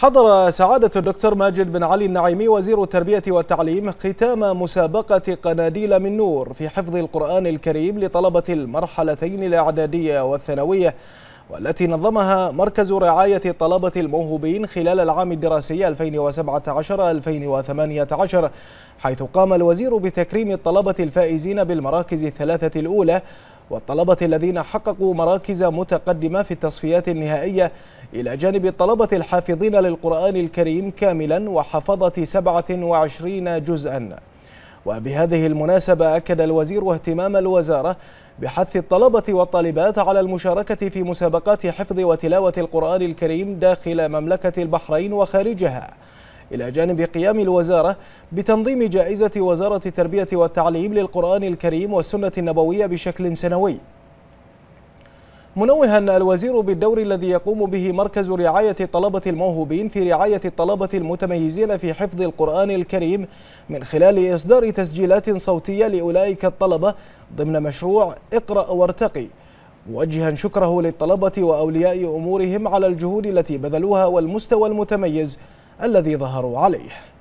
حضر سعادة الدكتور ماجد بن علي النعيمي وزير التربية والتعليم ختام مسابقة قناديل من نور في حفظ القرآن الكريم لطلبة المرحلتين الإعدادية والثانوية والتي نظمها مركز رعاية الطلبة الموهوبين خلال العام الدراسي 2017-2018 حيث قام الوزير بتكريم الطلبة الفائزين بالمراكز الثلاثة الأولى والطلبة الذين حققوا مراكز متقدمة في التصفيات النهائية إلى جانب الطلبة الحافظين للقرآن الكريم كاملا وحفظة 27 جزءا وبهذه المناسبة أكد الوزير اهتمام الوزارة بحث الطلبة والطالبات على المشاركة في مسابقات حفظ وتلاوة القرآن الكريم داخل مملكة البحرين وخارجها إلى جانب قيام الوزارة بتنظيم جائزة وزارة التربية والتعليم للقرآن الكريم والسنة النبوية بشكل سنوي منوها الوزير بالدور الذي يقوم به مركز رعاية الطلبة الموهوبين في رعاية الطلبة المتميزين في حفظ القرآن الكريم من خلال إصدار تسجيلات صوتية لأولئك الطلبة ضمن مشروع اقرأ وارتقي موجها شكره للطلبة وأولياء أمورهم على الجهود التي بذلوها والمستوى المتميز الذي ظهروا عليه